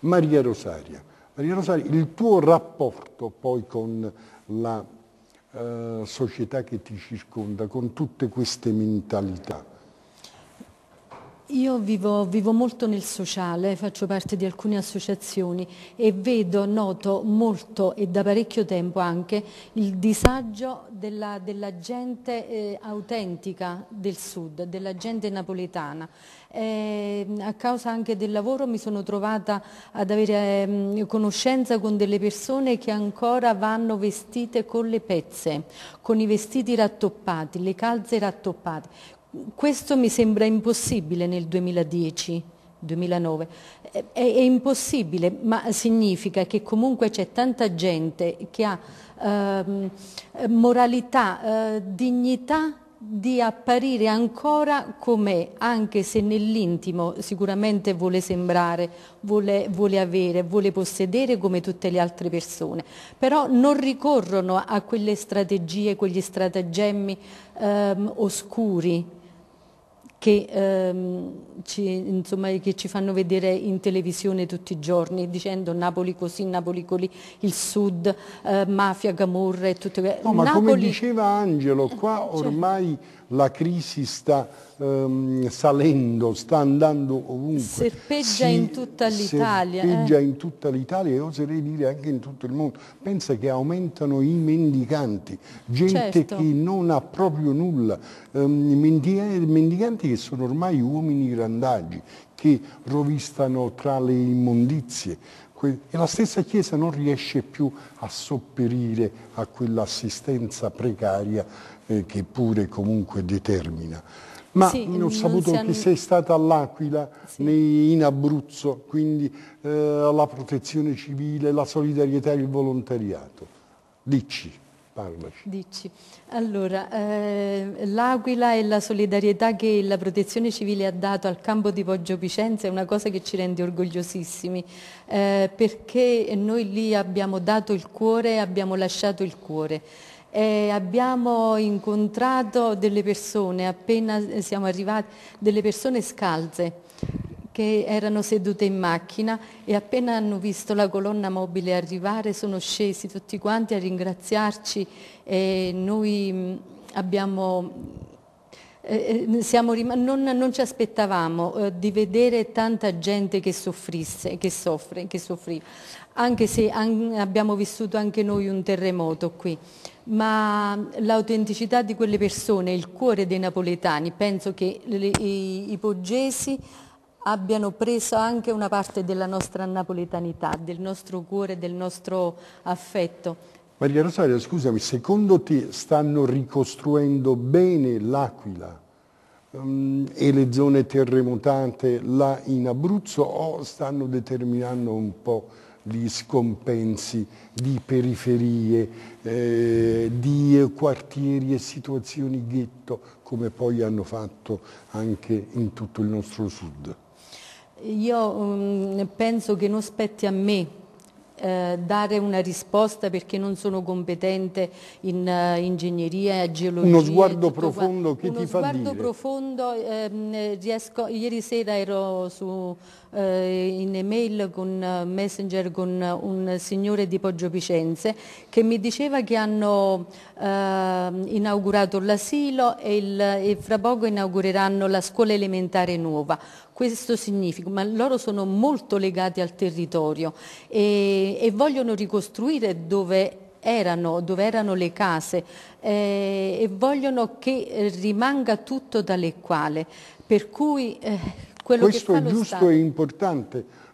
Maria Rosaria. Maria Rosaria, il tuo rapporto poi con la eh, società che ti circonda, con tutte queste mentalità. Io vivo, vivo, molto nel sociale, faccio parte di alcune associazioni e vedo, noto molto e da parecchio tempo anche il disagio della, della gente eh, autentica del sud, della gente napoletana. Eh, a causa anche del lavoro mi sono trovata ad avere eh, conoscenza con delle persone che ancora vanno vestite con le pezze, con i vestiti rattoppati, le calze rattoppate. Questo mi sembra impossibile nel 2010. 2009. È, è, impossibile, ma significa che comunque c'è tanta gente che ha ehm, moralità, eh, dignità di apparire ancora com'è, anche se nell'intimo sicuramente vuole sembrare, vuole, vuole, avere, vuole possedere come tutte le altre persone, però non ricorrono a quelle strategie, quegli stratagemmi ehm, oscuri che, ehm, ci, insomma, che, ci, fanno vedere in televisione tutti i giorni, dicendo Napoli così, Napoli così, il sud, eh, mafia, Gamorra e tutto No, ma Napoli... come diceva Angelo, eh, qua certo. ormai cioè... la crisi sta ehm, salendo, sta andando ovunque. Serpeggia si, in tutta l'Italia. Eh. Serpeggia eh? in tutta l'Italia e oserei dire anche in tutto il mondo. Pensa che aumentano i mendicanti, gente certo. che non ha proprio nulla, ehm, mendicanti che sono ormai uomini grandaggi, che rovistano tra le immondizie e la stessa Chiesa non riesce più a sopperire a quell'assistenza precaria eh, che pure comunque determina. Ma sì, ho saputo hanno... che sei stata all'Aquila, sì. in Abruzzo, quindi eh, la protezione civile, la solidarietà e il volontariato. Dici, parlaci. Dici. Allora, eh, l'Aquila e la solidarietà che la protezione civile ha dato al campo di Poggio Picenza è una cosa che ci rende orgogliosissimi, eh, perché noi lì abbiamo dato il cuore e abbiamo lasciato il cuore. Eh, abbiamo incontrato delle persone, appena eh, siamo arrivati, delle persone scalze che erano sedute in macchina e appena hanno visto la colonna mobile arrivare sono scesi tutti quanti a ringraziarci e noi mm, abbiamo, eh, eh non, non, ci aspettavamo eh, di vedere tanta gente che soffrisse, che soffre, che soffriva, anche se an abbiamo vissuto anche noi un terremoto qui ma l'autenticità di quelle persone, il cuore dei napoletani, penso che le, i, i poggesi abbiano preso anche una parte della nostra napoletanità, del nostro cuore, del nostro affetto. Maria Rosaria, scusami, secondo te stanno ricostruendo bene l'Aquila um, e le zone terremotate là in Abruzzo o stanno determinando un po' di scompensi, di periferie, eh, di quartieri e situazioni ghetto, come poi hanno fatto anche in tutto il nostro sud. Io um, penso che non spetti a me eh, dare una risposta perché non sono competente in uh, ingegneria, geologia. Uno sguardo profondo qua. che Uno ti fa dire. Uno sguardo profondo, ehm, riesco, ieri sera ero su, eh, in email con eh, Messenger con un signore di Poggio Picenze che mi diceva che hanno eh, inaugurato l'asilo e, e fra poco inaugureranno la scuola elementare nuova. Questo significa, ma loro sono molto legati al territorio e, e vogliono ricostruire dove erano, dove erano le case eh, e vogliono che rimanga tutto tale quale. Per cui eh, quello Questo che fa lo è giusto Stato, e importante